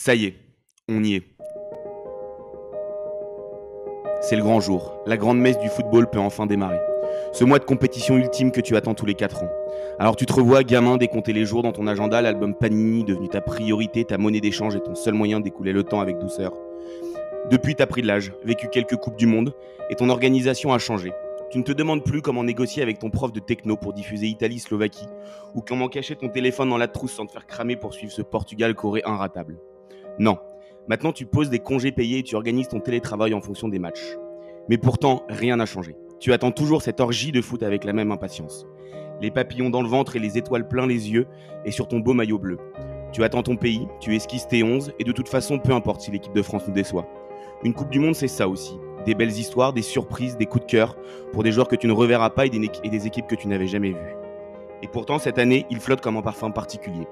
Ça y est, on y est. C'est le grand jour. La grande messe du football peut enfin démarrer. Ce mois de compétition ultime que tu attends tous les 4 ans. Alors tu te revois, gamin, décompter les jours dans ton agenda, l'album Panini devenu ta priorité, ta monnaie d'échange et ton seul moyen d'écouler le temps avec douceur. Depuis, t'as pris de l'âge, vécu quelques Coupes du Monde, et ton organisation a changé. Tu ne te demandes plus comment négocier avec ton prof de techno pour diffuser Italie-Slovaquie, ou comment cacher ton téléphone dans la trousse sans te faire cramer pour suivre ce Portugal-Corée inratable. Non. Maintenant, tu poses des congés payés et tu organises ton télétravail en fonction des matchs. Mais pourtant, rien n'a changé. Tu attends toujours cette orgie de foot avec la même impatience. Les papillons dans le ventre et les étoiles plein les yeux et sur ton beau maillot bleu. Tu attends ton pays, tu esquisses tes 11 et de toute façon, peu importe si l'équipe de France nous déçoit. Une Coupe du Monde, c'est ça aussi. Des belles histoires, des surprises, des coups de cœur pour des joueurs que tu ne reverras pas et des, et des équipes que tu n'avais jamais vues. Et pourtant, cette année, il flotte comme un parfum particulier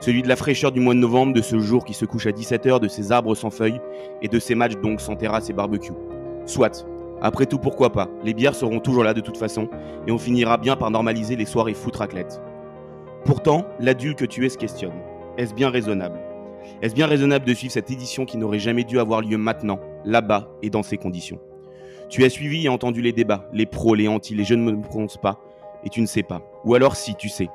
celui de la fraîcheur du mois de novembre, de ce jour qui se couche à 17h, de ces arbres sans feuilles et de ces matchs donc sans terrasse et barbecue. Soit, après tout pourquoi pas, les bières seront toujours là de toute façon et on finira bien par normaliser les soirées foot raclette. Pourtant, l'adulte que tu es se questionne. Est-ce bien raisonnable Est-ce bien raisonnable de suivre cette édition qui n'aurait jamais dû avoir lieu maintenant, là-bas et dans ces conditions Tu as suivi et entendu les débats, les pros, les anti, les jeunes ne me prononce pas, et tu ne sais pas. Ou alors si, tu sais,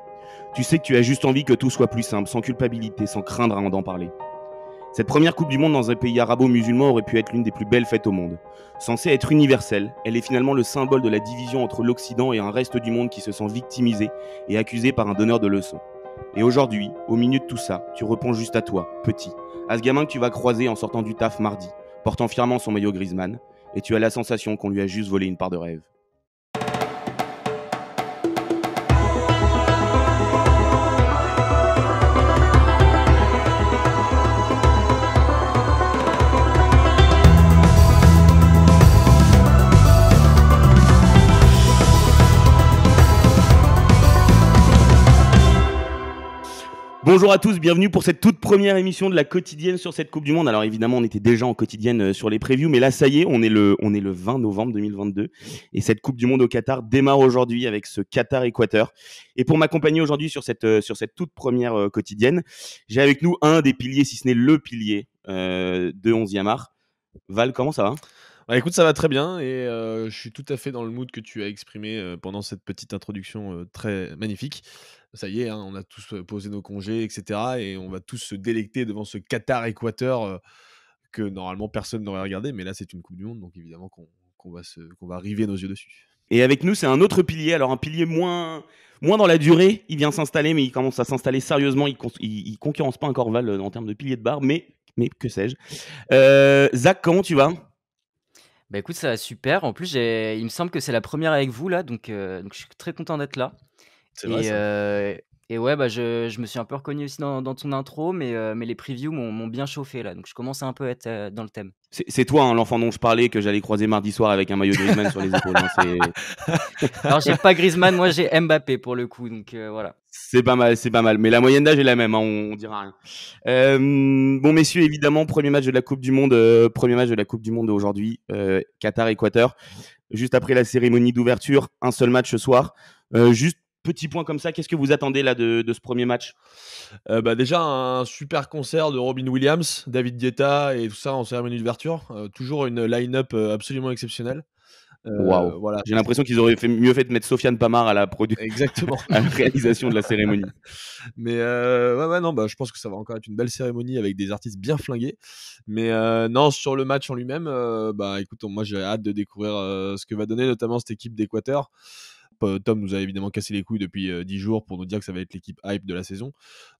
tu sais que tu as juste envie que tout soit plus simple, sans culpabilité, sans craindre à en en parler. Cette première Coupe du Monde dans un pays arabo-musulman aurait pu être l'une des plus belles fêtes au monde. Censée être universelle, elle est finalement le symbole de la division entre l'Occident et un reste du monde qui se sent victimisé et accusé par un donneur de leçons. Et aujourd'hui, au milieu de tout ça, tu réponds juste à toi, petit, à ce gamin que tu vas croiser en sortant du taf mardi, portant fièrement son maillot Griezmann, et tu as la sensation qu'on lui a juste volé une part de rêve. Bonjour à tous, bienvenue pour cette toute première émission de la quotidienne sur cette Coupe du Monde. Alors évidemment, on était déjà en quotidienne euh, sur les previews, mais là, ça y est, on est le, on est le 20 novembre 2022 et cette Coupe du Monde au Qatar démarre aujourd'hui avec ce Qatar-Équateur. Et pour m'accompagner aujourd'hui sur cette, euh, sur cette toute première euh, quotidienne, j'ai avec nous un des piliers, si ce n'est le pilier de 11e Val, comment ça va bah, écoute, ça va très bien et je suis tout à fait dans le mood que tu as exprimé pendant cette petite introduction très magnifique. Ça y est, hein, on a tous posé nos congés, etc. Et on va tous se délecter devant ce Qatar-Équateur que normalement personne n'aurait regardé. Mais là, c'est une Coupe du Monde, donc évidemment qu'on va, se, va river nos yeux dessus. Et avec nous, c'est un autre pilier. Alors, un pilier moins, moins dans la durée. Il vient s'installer, mais il commence à s'installer sérieusement. Il, il, concurrence pas encore Val en termes de pilier de barre, mais, mais que sais-je. Euh, Zach, comment tu vas bah écoute, ça va super. En plus, j'ai- il me semble que c'est la première avec vous là, donc, euh, donc je suis très content d'être là. Et, euh, et ouais, bah je, je me suis un peu reconnu aussi dans, dans ton intro, mais, euh, mais les previews m'ont bien chauffé là, donc je commence un peu être dans le thème. C'est c'est toi, hein, l'enfant dont je parlais, que j'allais croiser mardi soir avec un maillot Griezmann sur les épaules. hein, c'est- Alors j'ai pas Griezmann, moi j'ai Mbappé pour le coup, donc voilà. C'est pas mal, c'est pas mal. Mais la moyenne d'âge est la même, hein, on, dira rien. Euh, bon, messieurs, évidemment, premier match de la Coupe du Monde, euh, premier match de la Coupe du Monde aujourd'hui, euh, Qatar-Équateur. Juste après la cérémonie d'ouverture, un seul match ce soir. juste petit point comme ça, qu'est-ce que vous attendez là de, ce premier match bah, Déjà un super concert de Robin Williams, David Dieta et tout ça en cérémonie d'ouverture. toujours une line-up absolument exceptionnelle. Euh, voilà. J'ai l'impression qu'ils auraient fait, mieux fait de mettre Sofiane Pamar à la production. Exactement. à la réalisation de la cérémonie. Mais euh, ouais, non, bah, je pense que ça va encore être une belle cérémonie avec des artistes bien flingués. Mais euh, non, sur le match en lui-même, bah écoute, moi j'ai hâte de découvrir ce que va donner notamment cette équipe d'Équateur. Euh, Tom nous a évidemment cassé les couilles depuis 10 euh, jours pour nous dire que ça va être l'équipe hype de la saison.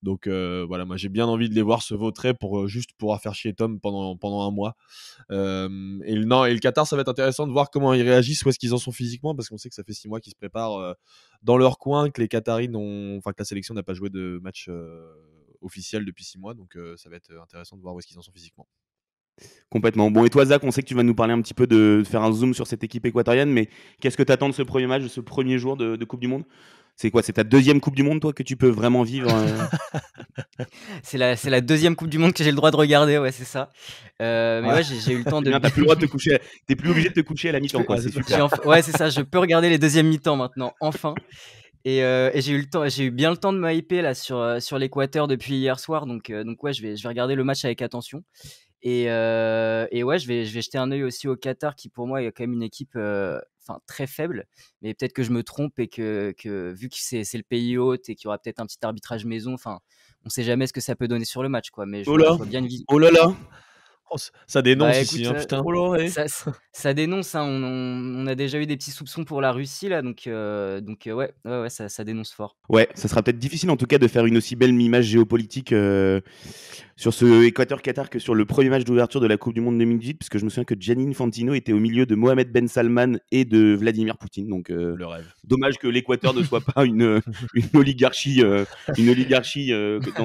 Donc euh, voilà, moi j'ai bien envie de les voir se vautrer pour juste pouvoir faire chier Tom pendant, pendant un mois. et, le, non, et le Qatar, ça va être intéressant de voir comment ils réagissent, où est-ce qu'ils en sont physiquement, parce qu'on sait que ça fait 6 mois qu'ils se préparent dans leur coin, que les Qataris Enfin, que la sélection n'a pas joué de match officiel depuis 6 mois. Donc ça va être intéressant de voir où est-ce qu'ils en sont physiquement. Complètement. Bon, et toi, Zach, on sait que tu vas nous parler un petit peu de, faire un zoom sur cette équipe équatorienne, mais qu'est-ce que tu attends de ce premier match, de ce premier jour de, Coupe du Monde c'est quoi C'est ta deuxième Coupe du Monde, toi, que tu peux vraiment vivre euh C'est la, deuxième Coupe du Monde que j'ai le droit de regarder, ouais, c'est ça. Euh, mais ouais, j'ai eu le temps de. T'as plus le droit de te coucher. T'es plus obligé de te coucher à la mi-temps, quoi. C'est Ouais, c'est ça. Je peux regarder les deuxièmes mi-temps maintenant, enfin. Et, euh, j'ai eu le temps, j'ai eu bien le temps de me là sur sur l'Équateur depuis hier soir, donc donc ouais, je vais je vais regarder le match avec attention. Euh, et, ouais, je vais, je vais jeter un œil aussi au Qatar, qui pour moi est quand même une équipe euh, très faible. Mais peut-être que je me trompe et que, vu que c'est, le pays hôte et qu'il y aura peut-être un petit arbitrage maison, on ne sait jamais ce que ça peut donner sur le match. Quoi. Mais je, oh vois bien une... oh là là Oh, ça dénonce ici, bah, hein, euh, putain. Oh, ça, dénonce, hein, on, a déjà eu des petits soupçons pour la Russie, là, donc, euh, donc euh, ouais, ouais, ça, dénonce fort. Ouais, ça sera peut-être difficile en tout cas de faire une aussi belle image géopolitique sur ce Équateur-Qatar que sur le premier match d'ouverture de la Coupe du Monde 2018, parce que je me souviens que Janine Fantino était au milieu de Mohamed Ben Salman et de Vladimir Poutine, donc le rêve. Dommage que l'Équateur ne soit pas une, oligarchie, une oligarchie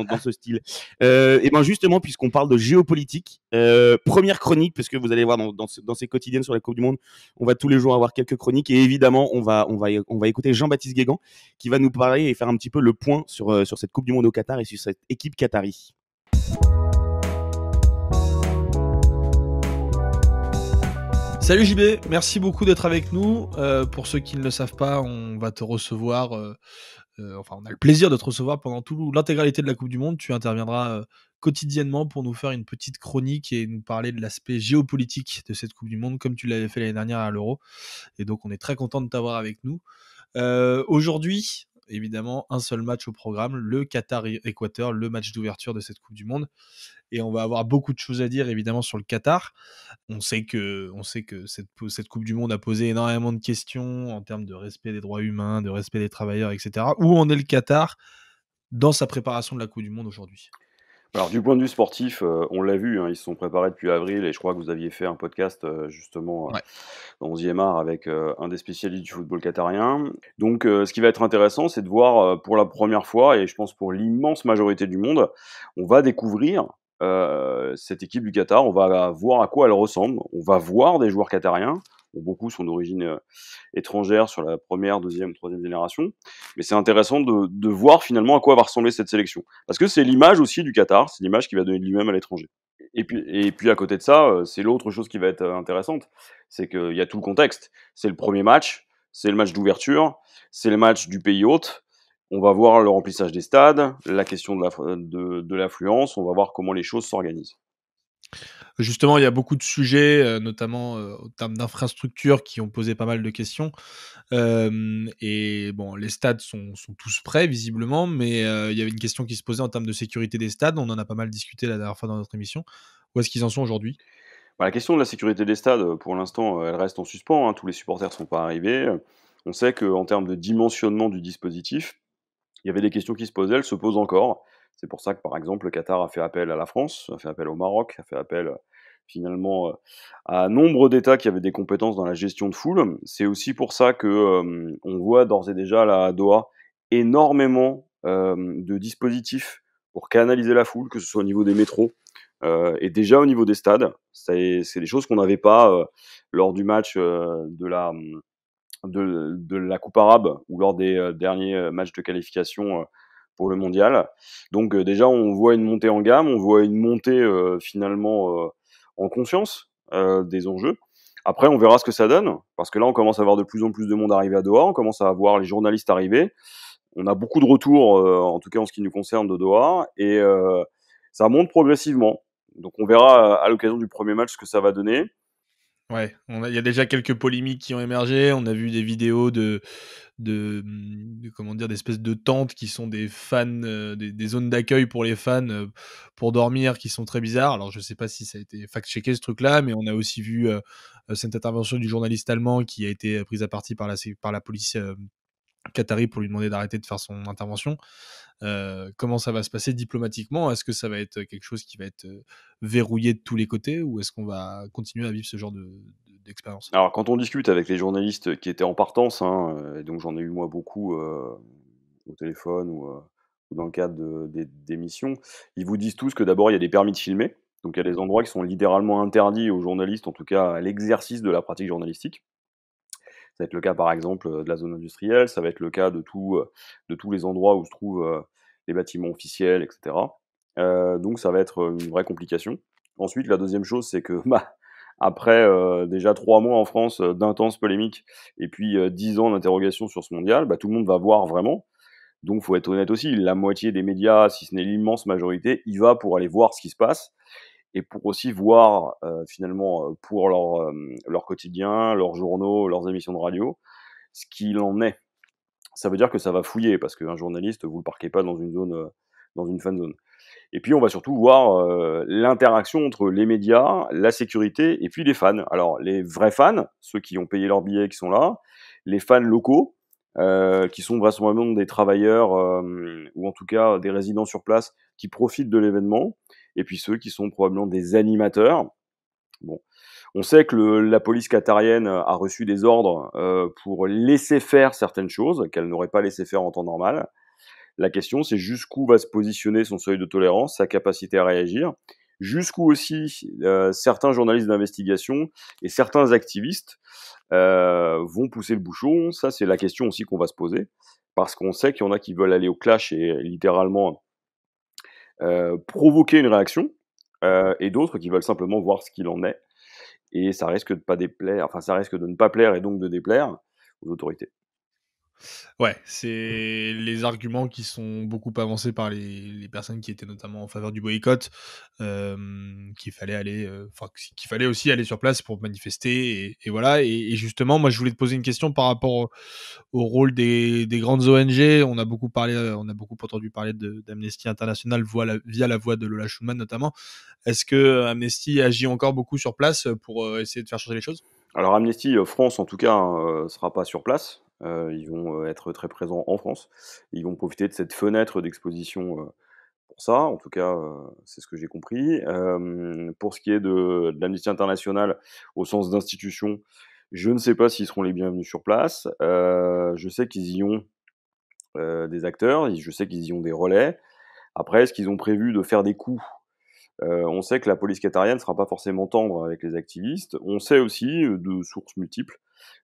dans, ce style. et ben justement, puisqu'on parle de géopolitique, euh, première chronique, parce que vous allez voir dans, ces quotidiennes sur la Coupe du Monde, on va tous les jours avoir quelques chroniques et évidemment, on va, on va, on va écouter Jean-Baptiste Guégan qui va nous parler et faire un petit peu le point sur, euh, sur cette Coupe du Monde au Qatar et sur cette équipe qatari. Salut JB, merci beaucoup d'être avec nous. Euh, pour ceux qui ne le savent pas, on va te recevoir, enfin on a le plaisir de te recevoir pendant tout l'intégralité de la Coupe du Monde. Tu interviendras quotidiennement pour nous faire une petite chronique et nous parler de l'aspect géopolitique de cette Coupe du Monde, comme tu l'avais fait l'année dernière à l'Euro. Et donc, on est très content de t'avoir avec nous. Euh, aujourd'hui, évidemment, un seul match au programme, le Qatar-Équateur, le match d'ouverture de cette Coupe du Monde. Et on va avoir beaucoup de choses à dire, évidemment, sur le Qatar. On sait que, on sait que cette, cette Coupe du Monde a posé énormément de questions en termes de respect des droits humains, de respect des travailleurs, etc. Où en est le Qatar dans sa préparation de la Coupe du Monde aujourd'hui alors du point de vue sportif, euh, on l'a vu, hein, ils se sont préparés depuis avril et je crois que vous aviez fait un podcast euh, justement euh, dans 11 avec un des spécialistes du football qatarien. Donc ce qui va être intéressant, c'est de voir pour la première fois et je pense pour l'immense majorité du monde, on va découvrir cette équipe du Qatar, on va voir à quoi elle ressemble, on va voir des joueurs qatariens, beaucoup sont d'origine euh, étrangère sur la première, deuxième, troisième génération. Mais c'est intéressant de, voir finalement à quoi va ressembler cette sélection. Parce que c'est l'image aussi du Qatar, c'est l'image qui va donner de lui-même à l'étranger. Et puis, et puis à côté de ça, euh, c'est l'autre chose qui va être euh, intéressante, c'est qu'il y a tout le contexte. C'est le premier match, c'est le match d'ouverture, c'est le match du pays hôte. On va voir le remplissage des stades, la question de l'affluence, on va voir comment les choses s'organisent. Justement, il y a beaucoup de sujets, euh, notamment en euh, termes d'infrastructures, qui ont posé pas mal de questions. et bon, les stades sont, tous prêts, visiblement, mais euh, il y avait une question qui se posait en termes de sécurité des stades. On en a pas mal discuté la dernière fois dans notre émission. Où est-ce qu'ils en sont aujourd'hui bah, La question de la sécurité des stades, pour l'instant, elle reste en suspens. Hein. Tous les supporters ne sont pas arrivés. On sait qu'en termes de dimensionnement du dispositif, il y avait des questions qui se posaient, elles se posent encore. C'est pour ça que, par exemple, le Qatar a fait appel à la France, a fait appel au Maroc, a fait appel euh, finalement euh, à nombre d'États qui avaient des compétences dans la gestion de foule. C'est aussi pour ça que on voit d'ores et déjà à Doha énormément de dispositifs pour canaliser la foule, que ce soit au niveau des métros euh, et déjà au niveau des stades. C'est des choses qu'on n'avait pas lors du match de, la Coupe arabe ou lors des derniers matchs de qualification le mondial. Donc euh, déjà, on voit une montée en gamme, on voit une montée euh, finalement euh, en conscience des enjeux. Après, on verra ce que ça donne, parce que là, on commence à voir de plus en plus de monde arriver à Doha, on commence à voir les journalistes arriver. On a beaucoup de retours, en tout cas en ce qui nous concerne, de Doha, et ça monte progressivement. Donc on verra à l'occasion du premier match ce que ça va donner. Ouais, il y a déjà quelques polémiques qui ont émergé. On a vu des vidéos de, de, mmh, comment dire, d'espèces de tentes qui sont des fans, euh, des, zones d'accueil pour les fans euh, pour dormir, qui sont très bizarres. Alors je sais pas si ça a été fact-checké ce truc-là, mais on a aussi vu euh, cette intervention du journaliste allemand qui a été prise à partie par la, par la police qatari pour lui demander d'arrêter de faire son intervention. Euh, comment ça va se passer diplomatiquement Est-ce que ça va être quelque chose qui va être euh, verrouillé de tous les côtés ou est-ce qu'on va continuer à vivre ce genre d'expérience Alors, quand on discute avec les journalistes qui étaient en partance, hein, et donc j'en ai eu moi beaucoup euh, au téléphone ou, dans le cadre des missions, ils vous disent tous que d'abord il y a des permis de filmer. Donc il y a des endroits qui sont littéralement interdits aux journalistes, en tout cas à l'exercice de la pratique journalistique. Ça va être le cas par exemple euh, de la zone industrielle, ça va être le cas de, euh, tous les endroits où se trouvent euh, les bâtiments officiels, etc. donc ça va être une vraie complication. Ensuite, la deuxième chose, c'est que bah, après déjà trois mois en France d'intenses polémique et puis dix ans d'interrogation sur ce mondial, bah, tout le monde va voir vraiment. Donc, faut être honnête aussi, la moitié des médias, si ce n'est l'immense majorité, y va pour aller voir ce qui se passe et pour aussi voir euh, finalement euh, pour leur, euh, leur quotidien, leurs journaux, leurs émissions de radio, ce qu'il en est. Ça veut dire que ça va fouiller, parce qu'un journaliste, vous le parquez pas dans une zone, dans une fan zone. Et puis on va surtout voir l'interaction entre les médias, la sécurité et puis les fans. Alors les vrais fans, ceux qui ont payé leur billet qui sont là, les fans locaux, euh, qui sont vraisemblablement des travailleurs ou en tout cas des résidents sur place qui profitent de l'événement, et puis ceux qui sont probablement des animateurs. Bon. On sait que la police qatarienne euh, a reçu des ordres euh, pour laisser faire certaines choses qu'elle n'aurait pas laissé faire en temps normal. La question, c'est jusqu'où va se positionner son seuil de tolérance, sa capacité à réagir, jusqu'où aussi euh, certains journalistes d'investigation et certains activistes vont pousser le bouchon. Ça, c'est la question aussi qu'on va se poser, parce qu'on sait qu'il y en a qui veulent aller au clash et littéralement euh, provoquer une réaction, euh, et d'autres qui veulent simplement voir ce qu'il en est. Et ça risque de pas déplaire, enfin ça risque de ne pas plaire et donc de déplaire aux autorités. Ouais, c'est les arguments qui sont beaucoup avancés par les, personnes qui étaient notamment en faveur du boycott, euh, qu'il fallait aller, euh, qu'il fallait aussi aller sur place pour manifester et, voilà. Et, justement, moi, je voulais te poser une question par rapport au, rôle des, grandes ONG. On a beaucoup parlé, euh, on a beaucoup entendu parler d'Amnesty International via la, via la voix de Lola Schumann notamment. Est-ce que Amnesty agit encore beaucoup sur place pour essayer de faire changer les choses? Alors Amnesty France en tout cas ne hein, sera pas sur place, euh, ils vont euh, être très présents en France. Ils vont profiter de cette fenêtre d'exposition euh, pour ça, en tout cas, c'est ce que j'ai compris. pour ce qui est de, de internationale au sens d'institution, je ne sais pas s'ils seront les bienvenus sur place. je sais qu'ils y ont des acteurs, je sais qu'ils y ont des relais. Après, est-ce qu'ils ont prévu de faire des coups On sait que la police qatarienne ne sera pas forcément tendre avec les activistes. On sait aussi, de sources multiples,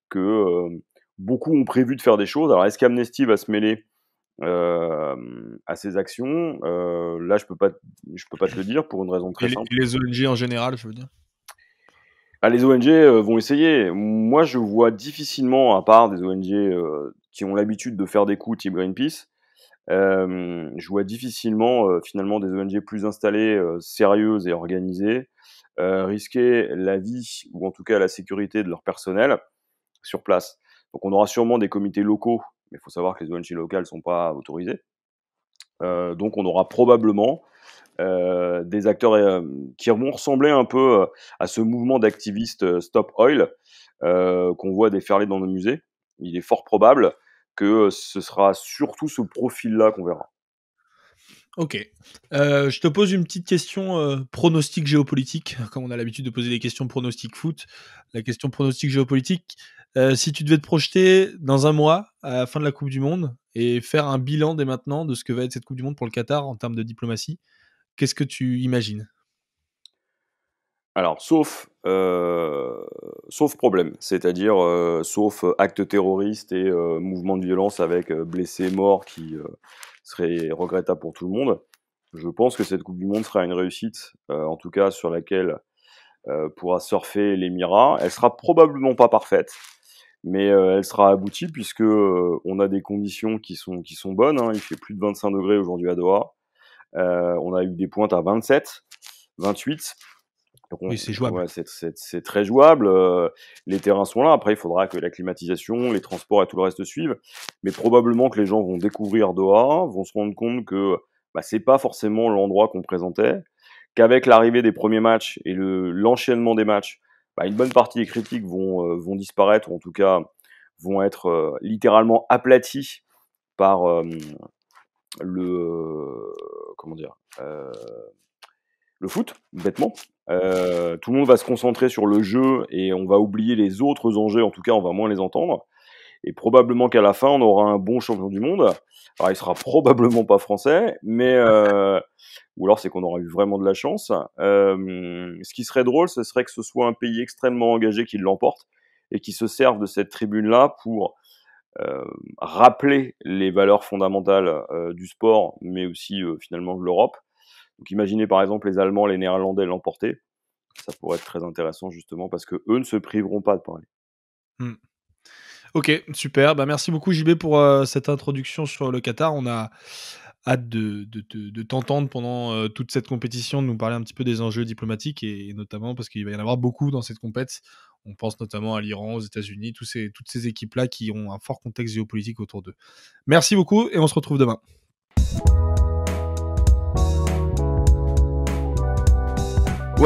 que Beaucoup ont prévu de faire des choses. Alors, est-ce qu'Amnesty va se mêler à ces actions euh, Là, je peux pas, je peux pas te le dire pour une raison très simple. Les ONG en général, je veux dire. Ah, les ONG euh, vont essayer. Moi, je vois difficilement, à part des ONG euh, qui ont l'habitude de faire des coups type Greenpeace, je vois difficilement finalement des ONG plus installées, sérieuses et organisées risquer la vie ou en tout cas la sécurité de leur personnel sur place. Donc on aura sûrement des comités locaux, mais il faut savoir que les ONG locales ne sont pas autorisées. Euh, donc on aura probablement euh, des acteurs euh, qui vont ressembler un peu à ce mouvement d'activistes Stop Oil qu'on voit déferler dans nos musées. Il est fort probable que ce sera surtout ce profil-là qu'on verra. Ok. je te pose une petite question pronostique géopolitique. Comme on a l'habitude de poser des questions pronostic foot, la question pronostic géopolitique, euh, si tu devais te projeter dans un mois à la fin de la Coupe du Monde et faire un bilan dès maintenant de ce que va être cette Coupe du Monde pour le Qatar en termes de diplomatie, qu'est-ce que tu imagines alors, sauf, euh, sauf problème, c'est-à-dire euh, sauf acte terroriste et mouvement de violence avec blessés, morts qui serait regrettable pour tout le monde, je pense que cette Coupe du Monde sera une réussite, en tout cas sur laquelle pourra surfer l'Émirat. Elle sera probablement pas parfaite, mais euh, elle sera aboutie puisque euh, on a des conditions qui sont qui sont bonnes. Hein. Il fait plus de 25 degrés aujourd'hui à Doha. Euh, on a eu des pointes à 27, 28. Donc c'est jouable. c'est, très jouable. les terrains sont là. Après, il faudra que la climatisation, les transports et tout le reste suivent. Mais probablement que les gens vont découvrir Doha, vont se rendre compte que bah, c'est pas forcément l'endroit qu'on présentait, qu'avec l'arrivée des premiers matchs et l'enchaînement des matchs, bah, une bonne partie des critiques vont, euh, vont disparaître, ou en tout cas vont être euh, littéralement aplatis par le euh, comment dire le foot, bêtement. tout le monde va se concentrer sur le jeu et on va oublier les autres enjeux, en tout cas on va moins les entendre. Et probablement qu'à la fin, on aura un bon champion du monde. Alors, il sera probablement pas français, mais euh, ou alors c'est qu'on aura eu vraiment de la chance. Euh, ce qui serait drôle, ce serait que ce soit un pays extrêmement engagé qui l'emporte et qui se serve de cette tribune-là pour euh, rappeler les valeurs fondamentales du sport, mais aussi finalement de l'Europe. Donc, imaginez par exemple les Allemands, les Néerlandais l'emporter. Ça pourrait être très intéressant justement parce que eux ne se priveront pas de parler. Mmh. Ok, super. Bah, merci beaucoup JB pour euh, cette introduction sur le Qatar. On a hâte de, t'entendre pendant euh, toute cette compétition, de nous parler un petit peu des enjeux diplomatiques et, notamment parce qu'il va y en avoir beaucoup dans cette compète. On pense notamment à l'Iran, aux États-Unis, tous ces, toutes ces équipes-là qui ont un fort contexte géopolitique autour d'eux. Merci beaucoup et on se retrouve demain.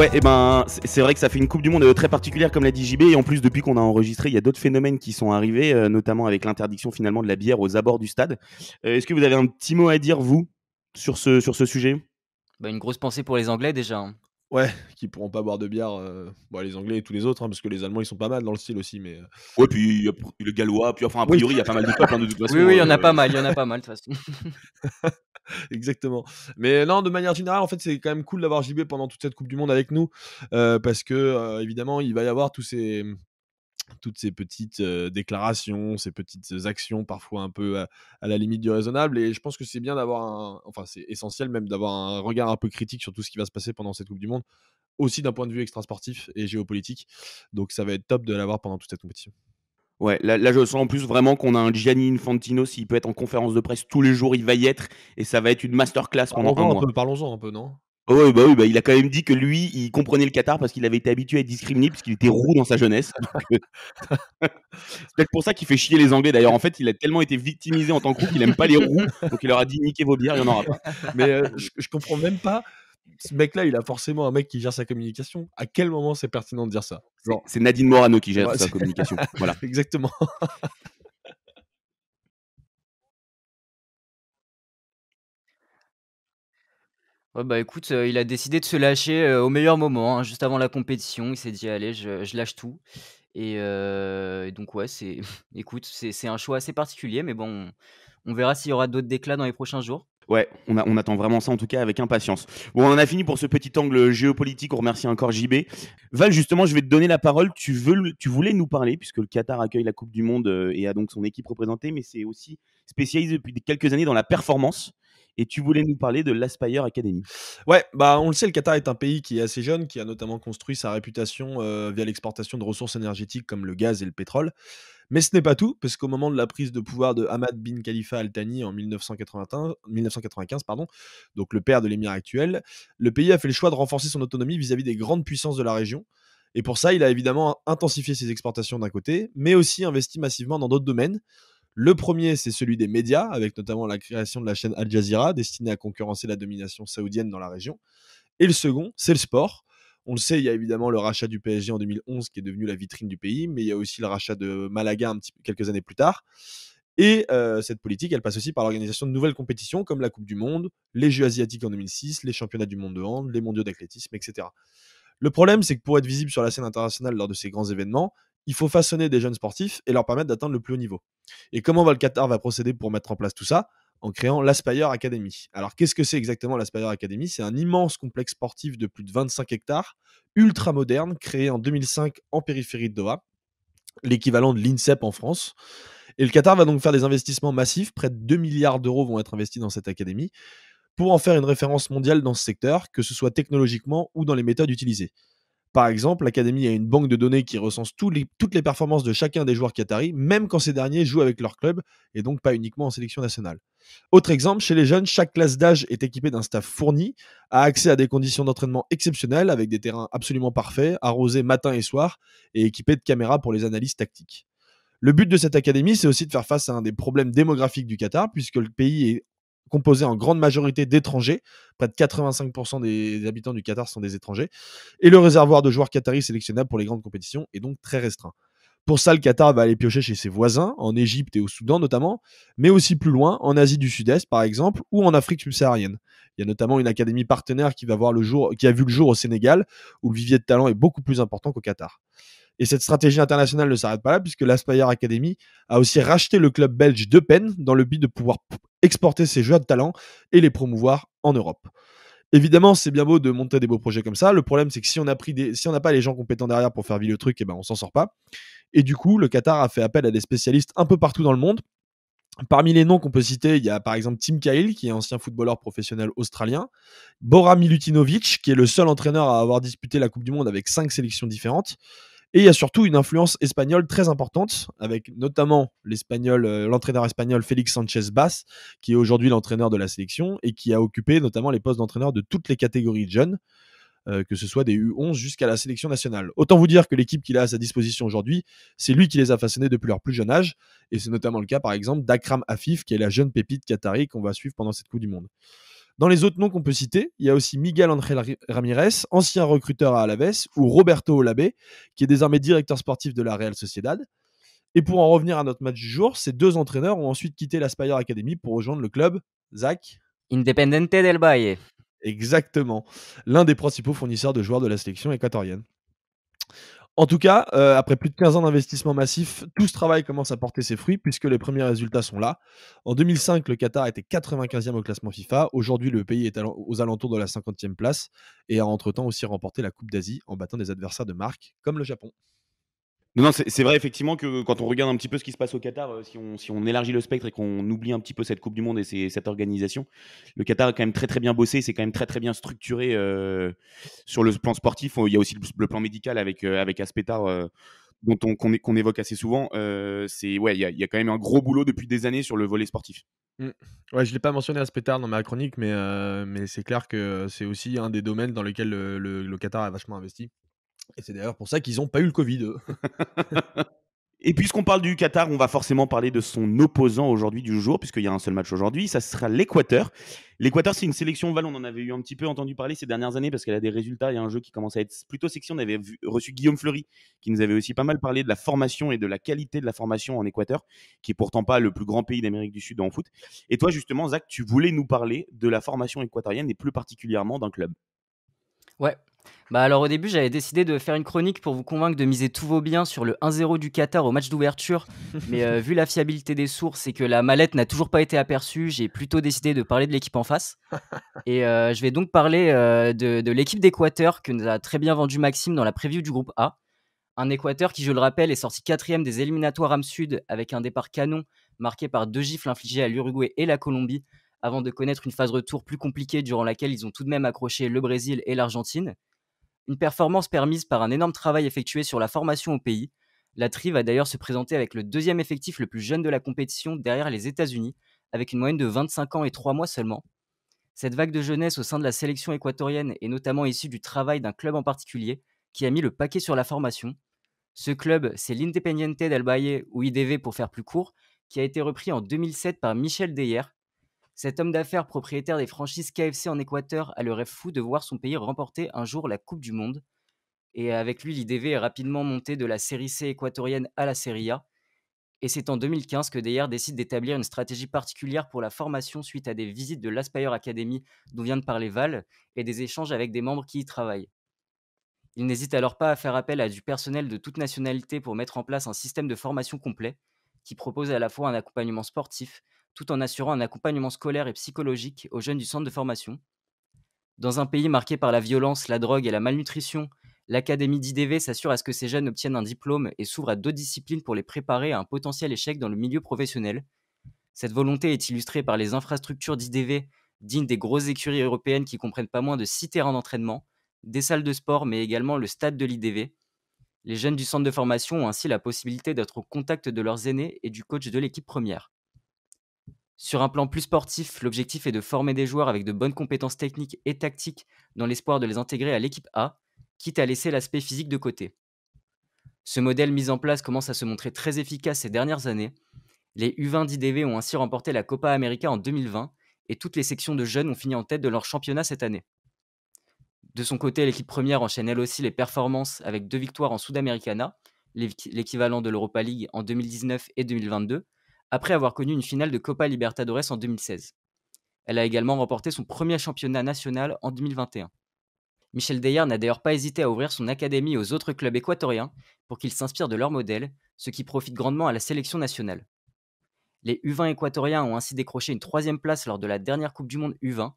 Ouais, et ben c'est vrai que ça fait une Coupe du Monde euh, très particulière, comme l'a dit Et en plus, depuis qu'on a enregistré, il y a d'autres phénomènes qui sont arrivés, euh, notamment avec l'interdiction finalement de la bière aux abords du stade. Euh, est-ce que vous avez un petit mot à dire, vous, sur ce, sur ce sujet bah, Une grosse pensée pour les Anglais déjà. Hein. Ouais, qui pourront pas boire de bière, bah, les Anglais et tous les autres, hein, parce que les Allemands ils sont pas mal dans le style aussi, mais. Ouais, puis le Gallois, puis enfin a priori il y a pas mal de peuples hein, de Oui, oui, il y en a pas mal, il y en a pas mal de toute façon. Exactement. Mais non, de manière générale, en fait, c'est quand même cool d'avoir JB pendant toute cette Coupe du Monde avec nous, euh, parce que euh, évidemment, il va y avoir tous ces mmh, toutes ces petites euh, déclarations, ces petites actions parfois un peu à, à, la limite du raisonnable. Et je pense que c'est bien d'avoir un, enfin c'est essentiel même d'avoir un regard un peu critique sur tout ce qui va se passer pendant cette Coupe du Monde, aussi d'un point de vue extrasportif et géopolitique. Donc ça va être top de l'avoir pendant toute cette compétition. Ouais, là, je sens en plus vraiment qu'on a un Gianni Infantino, s'il peut être en conférence de presse tous les jours, il va y être et ça va être une masterclass pendant un, un mois. Parlons-en un peu, non oh, bah oui, bah il a quand même dit que lui, il comprenait le Qatar parce qu'il avait été habitué à être discriminé qu'il était roux dans sa jeunesse. Euh, c'est peut-être pour ça qu'il fait chier les Anglais. D'ailleurs, en fait, il a tellement été victimisé en tant que roux qu'il n'aime pas les roux, donc il leur a dit niquez vos bières, il n'y en aura pas. Mais euh, je, je comprends même pas ce mec-là, il a forcément un mec qui gère sa communication. À quel moment c'est pertinent de dire ça C'est Nadine Morano qui gère sa communication. Voilà. Exactement. Ouais, bah écoute, euh, il a décidé de se lâcher euh, au meilleur moment, hein, juste avant la compétition. Il s'est dit, allez, je, lâche tout. Euh, et, donc, ouais, c'est, écoute, c'est, un choix assez particulier, mais bon, on verra s'il y aura d'autres déclats dans les prochains jours. Ouais, on, attend vraiment ça en tout cas avec impatience. Bon, on en a fini pour ce petit angle géopolitique. On remercie encore JB. Val, justement, je vais te donner la parole. Tu, voulais nous parler, puisque le Qatar accueille la Coupe du Monde euh, et a donc son équipe représentée, mais c'est aussi spécialisé depuis quelques années dans la performance et tu voulais nous parler de l'Aspire Academy. Ouais, bah on le sait, le Qatar est un pays qui est assez jeune, qui a notamment construit sa réputation euh, via l'exportation de ressources énergétiques comme le gaz et le pétrole. Mais ce n'est pas tout, parce qu'au moment de la prise de pouvoir de Ahmad bin Khalifa Al-Thani en 1991, 1995, pardon, donc le père de l'émir actuel, le pays a fait le choix de renforcer son autonomie vis à -vis des grandes puissances de la région. Et pour ça, il a évidemment intensifié ses exportations d'un côté, mais aussi investi massivement dans d'autres domaines. Le premier, c'est celui des médias, avec notamment la création de la chaîne Al Jazeera, destinée à concurrencer la domination saoudienne dans la région. Et le second, c'est le sport, on le sait, il y a évidemment le rachat du PSG en 2011 qui est devenu la vitrine du pays, mais il y a aussi le rachat de Malaga quelques années plus tard. Et euh, cette politique, elle passe aussi par l'organisation de nouvelles compétitions comme la Coupe du Monde, les Jeux asiatiques en 2006, les championnats du monde de hand, les mondiaux d'athlétisme, etc. Le problème, c'est que pour être visible sur la scène internationale lors de ces grands événements, il faut façonner des jeunes sportifs et leur permettre d'atteindre le plus haut niveau. Et comment va le Qatar va procéder pour mettre en place tout ça en créant l'Aspire Academy. Alors, qu'est-ce que c'est exactement l'Aspire Academy C'est un immense complexe sportif de plus de 25 hectares, ultra moderne, créé en 2005 en périphérie de Doha, l'équivalent de l'INSEP en France. Et le Qatar va donc faire des investissements massifs, près de 2 milliards d'euros vont être investis dans cette académie, pour en faire une référence mondiale dans ce secteur, que ce soit technologiquement ou dans les méthodes utilisées. Par exemple, l'Académie a une banque de données qui recense toutes les performances de chacun des joueurs qataris, même quand ces derniers jouent avec leur club, et donc pas uniquement en sélection nationale. Autre exemple, chez les jeunes, chaque classe d'âge est équipée d'un staff fourni, a accès à des conditions d'entraînement exceptionnelles, avec des terrains absolument parfaits, arrosés matin et soir, et équipés de caméras pour les analyses tactiques. Le but de cette académie, c'est aussi de faire face à un des problèmes démographiques du Qatar, puisque le pays est composé en grande majorité d'étrangers. Près de 85% des habitants du Qatar sont des étrangers. Et le réservoir de joueurs qataris sélectionnables pour les grandes compétitions est donc très restreint. Pour ça, le Qatar va aller piocher chez ses voisins, en Égypte et au Soudan notamment, mais aussi plus loin, en Asie du Sud-Est par exemple, ou en Afrique subsaharienne. Il y a notamment une académie partenaire qui, va voir le jour, qui a vu le jour au Sénégal, où le vivier de talent est beaucoup plus important qu'au Qatar. Et cette stratégie internationale ne s'arrête pas là, puisque l'Aspire Academy a aussi racheté le club belge de peine dans le but de pouvoir exporter ses joueurs de talent et les promouvoir en Europe. Évidemment, c'est bien beau de monter des beaux projets comme ça. Le problème, c'est que si on n'a pas les gens compétents derrière pour faire vivre le truc, et eh ne ben on s'en sort pas. Et du coup, le Qatar a fait appel à des spécialistes un peu partout dans le monde. Parmi les noms qu'on peut citer, il y a par exemple Tim Cahill, qui est ancien footballeur professionnel australien, Bora Milutinovic, qui est le seul entraîneur à avoir disputé la Coupe du Monde avec cinq sélections différentes, et il y a surtout une influence espagnole très importante, avec notamment l'espagnol, euh, l'entraîneur espagnol Félix Sanchez Bass, qui est aujourd'hui l'entraîneur de la sélection et qui a occupé notamment les postes d'entraîneur de toutes les catégories de jeunes. Euh, que ce soit des U11 jusqu'à la sélection nationale. Autant vous dire que l'équipe qu'il a à sa disposition aujourd'hui, c'est lui qui les a façonnés depuis leur plus jeune âge, et c'est notamment le cas par exemple d'Akram Afif, qui est la jeune pépite qatari qu'on va suivre pendant cette Coupe du Monde. Dans les autres noms qu'on peut citer, il y a aussi Miguel André Ramirez, ancien recruteur à Alaves, ou Roberto Olabe, qui est désormais directeur sportif de la Real Sociedad. Et pour en revenir à notre match du jour, ces deux entraîneurs ont ensuite quitté la Spire Academy pour rejoindre le club, Zach Independente del Valle. Exactement, l'un des principaux fournisseurs de joueurs de la sélection équatorienne. En tout cas, euh, après plus de 15 ans d'investissement massif, tout ce travail commence à porter ses fruits puisque les premiers résultats sont là. En 2005, le Qatar était 95e au classement FIFA. Aujourd'hui, le pays est aux alentours de la 50e place et a entre-temps aussi remporté la Coupe d'Asie en battant des adversaires de marque comme le Japon. Non, c'est vrai effectivement que quand on regarde un petit peu ce qui se passe au Qatar, euh, si on, élargit le spectre et qu'on oublie un petit peu cette Coupe du Monde et cette organisation, le Qatar a quand même très très bien bossé, c'est quand même très très bien structuré euh, sur le plan sportif. Il y a aussi le, plan médical avec, euh, avec Aspetar. dont on qu'on évoque assez souvent, c'est ouais, il y, a quand même un gros boulot depuis des années sur le volet sportif. Mm. Ouais, je l'ai pas mentionné Aspetar dans ma chronique, mais mais c'est clair que c'est aussi un des domaines dans lesquels le, le Qatar a vachement investi. Et c'est d'ailleurs pour ça qu'ils n'ont pas eu le Covid. Et puisqu'on parle du Qatar, on va forcément parler de son opposant aujourd'hui du jour, puisqu'il y a un seul match aujourd'hui, ça sera l'Équateur. L'Équateur, c'est une sélection Val, on en avait eu un petit peu entendu parler ces dernières années, parce qu'elle a des résultats, il y a un jeu qui commence à être plutôt sexy. On avait reçu Guillaume Fleury, qui nous avait aussi pas mal parlé de la formation et de la qualité de la formation en Équateur, qui est pourtant pas le plus grand pays d'Amérique du Sud en foot. Et toi, justement, Zach, tu voulais nous parler de la formation équatorienne, et plus particulièrement d'un club. Ouais, bah, alors au début, j'avais décidé de faire une chronique pour vous convaincre de miser tous vos biens sur le 1-0 du Qatar au match d'ouverture. Mais euh, vu la fiabilité des sources et que la mallette n'a toujours pas été aperçue, j'ai plutôt décidé de parler de l'équipe en face. Et euh, je vais donc parler euh, de, l'équipe d'Équateur que nous a très bien vendu Maxime dans la preview du groupe A. Un Équateur qui, je le rappelle, est sorti quatrième des éliminatoires âme avec un départ canon marqué par deux gifles infligés à l'Uruguay et la Colombie avant de connaître une phase retour plus compliquée durant laquelle ils ont tout de même accroché le Brésil et l'Argentine. Une performance permise par un énorme travail effectué sur la formation au pays. La Tri va d'ailleurs se présenter avec le deuxième effectif le plus jeune de la compétition derrière les États-Unis, avec une moyenne de 25 ans et 3 mois seulement. Cette vague de jeunesse au sein de la sélection équatorienne est notamment issue du travail d'un club en particulier qui a mis le paquet sur la formation. Ce club, c'est l'Independiente del Valle, ou IDV pour faire plus court, qui a été repris en 2007 par Michel Deyer, cet homme d'affaires propriétaire des franchises KFC en Équateur a le rêve fou de voir son pays remporter un jour la Coupe du Monde. Et avec lui, l'IDV est rapidement monté de la série C équatorienne à la série A. Et c'est en 2015 que Deyer décide d'établir une stratégie particulière pour la formation suite à des visites de l'Aspire Academy dont vient de parler Val et des échanges avec des membres qui y travaillent. Il n'hésite alors pas à faire appel à du personnel de toute nationalité pour mettre en place un système de formation complet qui propose à la fois un accompagnement sportif, tout en assurant un accompagnement scolaire et psychologique aux jeunes du centre de formation. Dans un pays marqué par la violence, la drogue et la malnutrition, l'Académie d'IDV s'assure à ce que ces jeunes obtiennent un diplôme et s'ouvre à deux disciplines pour les préparer à un potentiel échec dans le milieu professionnel. Cette volonté est illustrée par les infrastructures d'IDV dignes des grosses écuries européennes qui comprennent pas moins de six terrains d'entraînement, des salles de sport, mais également le stade de l'IDV. Les jeunes du centre de formation ont ainsi la possibilité d'être au contact de leurs aînés et du coach de l'équipe première. Sur un plan plus sportif, l'objectif est de former des joueurs avec de bonnes compétences techniques et tactiques dans l'espoir de les intégrer à l'équipe A, quitte à laisser l'aspect physique de côté. Ce modèle mis en place commence à se montrer très efficace ces dernières années. Les U20 d'IDV ont ainsi remporté la Copa América en 2020 et toutes les sections de jeunes ont fini en tête de leur championnat cette année. De son côté, l'équipe première enchaîne elle aussi les performances avec deux victoires en Sudamericana, l'équivalent de l'Europa League en 2019 et 2022, après avoir connu une finale de Copa Libertadores en 2016. Elle a également remporté son premier championnat national en 2021. Michel Deyer n'a d'ailleurs pas hésité à ouvrir son académie aux autres clubs équatoriens pour qu'ils s'inspirent de leur modèle, ce qui profite grandement à la sélection nationale. Les U20 équatoriens ont ainsi décroché une troisième place lors de la dernière Coupe du Monde U20,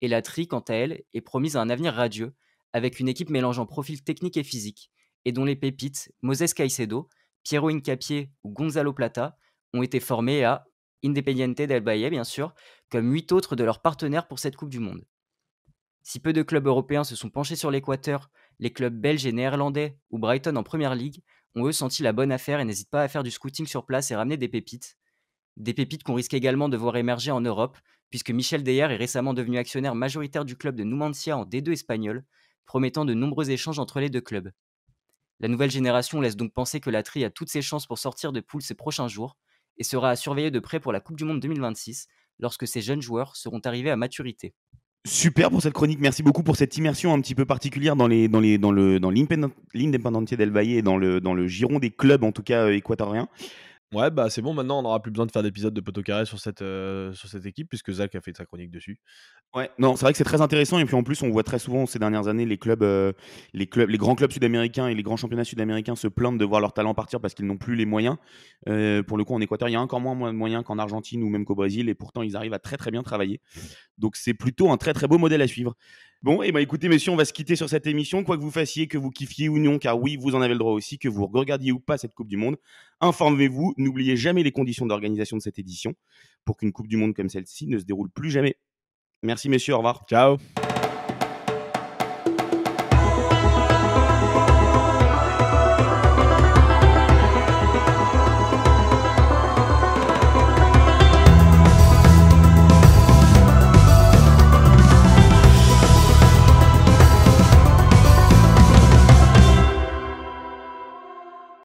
et la Tri, quant à elle, est promise à un avenir radieux, avec une équipe mélangeant profil technique et physique, et dont les pépites, Moses Caicedo, Piero Incapié ou Gonzalo Plata, ont été formés à Independiente del Valle, bien sûr, comme huit autres de leurs partenaires pour cette Coupe du Monde. Si peu de clubs européens se sont penchés sur l'Équateur, les clubs belges et néerlandais ou Brighton en Première Ligue ont eux senti la bonne affaire et n'hésitent pas à faire du scouting sur place et ramener des pépites. Des pépites qu'on risque également de voir émerger en Europe, puisque Michel Deyer est récemment devenu actionnaire majoritaire du club de Numancia en D2 espagnol, promettant de nombreux échanges entre les deux clubs. La nouvelle génération laisse donc penser que la tri a toutes ses chances pour sortir de poule ces prochains jours, et sera à surveiller de près pour la Coupe du Monde 2026, lorsque ces jeunes joueurs seront arrivés à maturité. Super pour cette chronique, merci beaucoup pour cette immersion un petit peu particulière dans les dans le dans del Valle et dans le dans le giron des clubs en tout cas euh, équatoriens. Ouais, bah c'est bon, maintenant on n'aura plus besoin de faire d'épisodes de poteau carré sur cette, euh, sur cette équipe, puisque Zach a fait sa chronique dessus. Ouais, non, c'est vrai que c'est très intéressant, et puis en plus on voit très souvent ces dernières années les clubs, euh, les, clubs les grands clubs sud-américains et les grands championnats sud-américains se plaindre de voir leurs talents partir parce qu'ils n'ont plus les moyens. Euh, pour le coup, en Équateur, il y a encore moins de moyens qu'en Argentine ou même qu'au Brésil, et pourtant ils arrivent à très très bien travailler. Donc c'est plutôt un très très beau modèle à suivre. Bon, et eh ben écoutez, messieurs, on va se quitter sur cette émission. Quoi que vous fassiez, que vous kiffiez ou non, car oui, vous en avez le droit aussi, que vous regardiez ou pas cette Coupe du Monde, informez-vous, n'oubliez jamais les conditions d'organisation de cette édition pour qu'une Coupe du Monde comme celle-ci ne se déroule plus jamais. Merci, messieurs, au revoir. Ciao.